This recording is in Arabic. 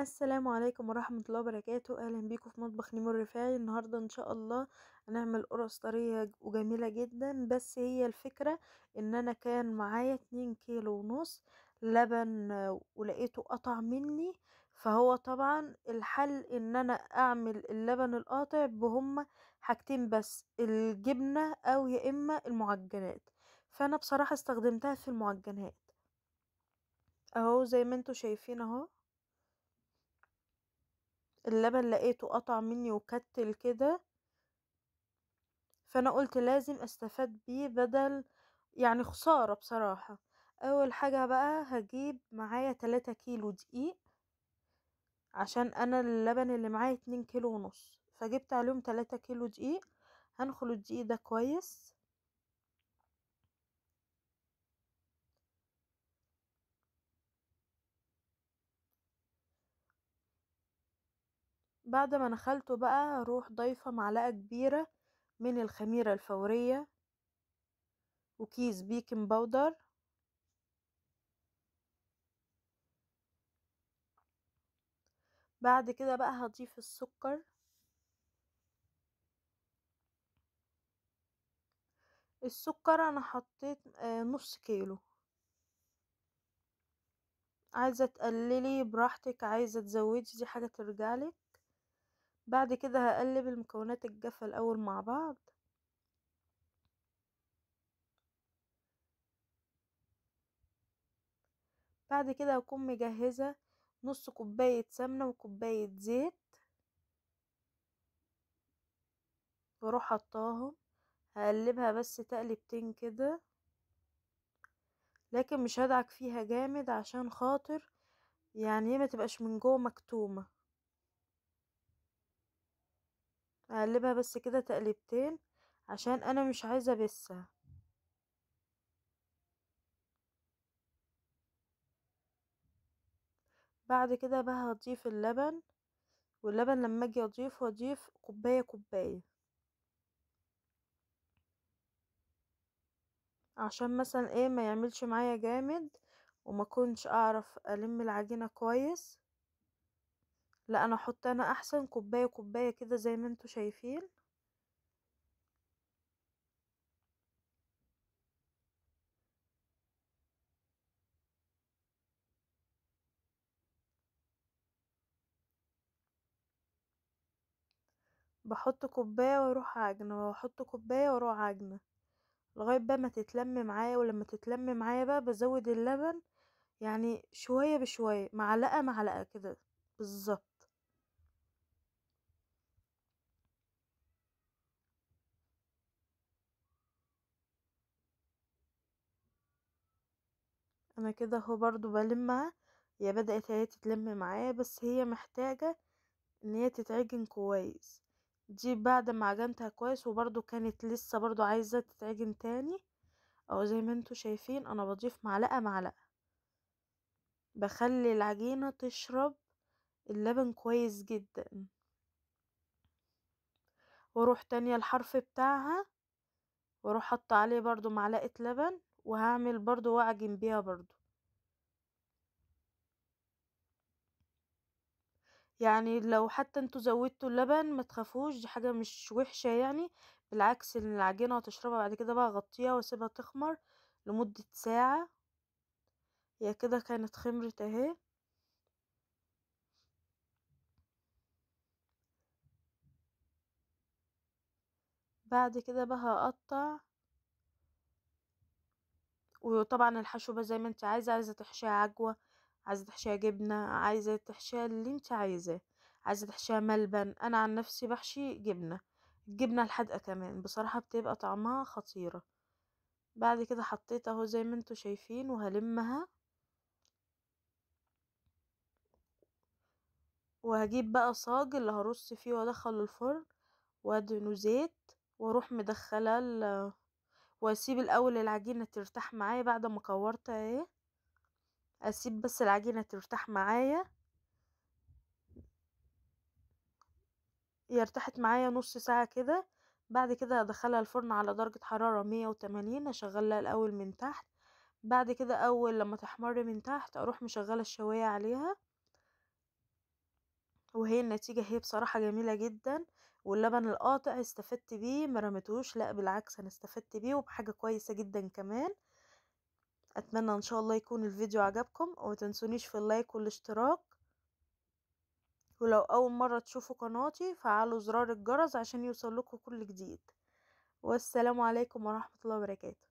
السلام عليكم ورحمة الله وبركاته أهلا بيكم في مطبخ نيمو الرفاعي النهاردة إن شاء الله هنعمل قرص طرية وجميلة جدا بس هي الفكرة إن أنا كان معايا اتنين كيلو ونص لبن ولقيته قطع مني فهو طبعا الحل إن أنا أعمل اللبن القاطع بهم حاجتين بس الجبنة أو يا إما المعجنات فأنا بصراحة استخدمتها في المعجنات اهو زي ما انتوا شايفين اهو اللبن لقيته قطع مني وكتل كده فانا قلت لازم استفاد بيه بدل يعني خسارة بصراحة اول حاجة بقى هجيب معايا تلاتة كيلو دقيق عشان انا اللبن اللي معايا اتنين كيلو ونص فجبت عليهم تلاتة كيلو دقيق هنخلط الدقيق ده كويس بعد ما نخلته بقى هروح ضايفة معلقة كبيرة من الخميرة الفورية وكيس بيكنج باودر بعد كده بقى هضيف السكر السكر انا حطيت آه، نص كيلو عايزه تقللي براحتك عايزه تزودي دي حاجه ترجعلك بعد كده هقلب المكونات الجافة الأول مع بعض بعد كده هكون مجهزة نص كوباية سمنة وكوباية زيت واروح حطاهم هقلبها بس تقلبتين كده لكن مش هدعك فيها جامد عشان خاطر يعني ما تبقاش من جوه مكتومه هقلبها بس كده تقلبتين عشان انا مش عايزة بسة بعد كده بقى هضيف اللبن واللبن لما اجي اضيفه اضيف كوباية كوباية عشان مثلا ايه ما يعملش معايا جامد وما كنتش اعرف الم العجينة كويس لا انا احط انا احسن كوبايه كوبايه كده زي ما انتوا شايفين بحط كوبايه واروح عجنه واحط كوبايه واروح عجنه لغايه بقى ما تتلم معايا ولما تتلم معايا بقى بزود اللبن يعني شويه بشويه معلقه معلقه كده بالظبط انا كده اهو برضو بلمها هي بدأت اهي تتلم معايا بس هي محتاجة ان هي تتعجن كويس دي بعد ما عجنتها كويس وبرضو كانت لسه برضو عايزة تتعجن تاني او زي ما انتوا شايفين انا بضيف معلقة معلقة بخلي العجينة تشرب اللبن كويس جدا واروح تانية الحرف بتاعها واروح حط عليه برضو معلقة لبن وهعمل برضو وعجن بيها برضو يعني لو حتى انتوا زودتوا اللبن ما تخافوش دي حاجه مش وحشه يعني بالعكس ان العجينه هتشربها بعد كده بقى غطيها واسيبها تخمر لمده ساعه هي كده كانت خمرت اهي بعد كده بقى هقطع وطبعا الحشوة زي ما انت عايزة عايزة تحشيها عجوة عايزة تحشيها جبنة عايزة تحشيها اللي انت عايزاه عايزة تحشيها ملبن انا عن نفسي بحشي جبنة الجبنة الحادقة كمان بصراحة بتبقى طعمها خطيرة بعد كده حطيت اهو زي ما انتوا شايفين وهلمها وهجيب بقى صاج اللي هرص فيه وادخله الفرن وادهنه زيت واروح مدخله واسيب الاول العجينه ترتاح معايا بعد ما كورت اهي اسيب بس العجينه ترتاح معايا هي ارتاحت معايا نص ساعه كده بعد كده هدخلها الفرن على درجه حراره مية وتمانين اشغلها الاول من تحت بعد كده اول لما تحمر من تحت اروح مشغله الشوايه عليها وهي النتيجه هي بصراحه جميله جدا واللبن القاطع استفدت بيه مرمتوش لا بالعكس انا استفدت بيه وبحاجة كويسة جدا كمان اتمنى ان شاء الله يكون الفيديو عجبكم وما تنسونيش في اللايك والاشتراك ولو اول مرة تشوفوا قناتي فعلوا زرار الجرس عشان يوصل لكم كل جديد والسلام عليكم ورحمة الله وبركاته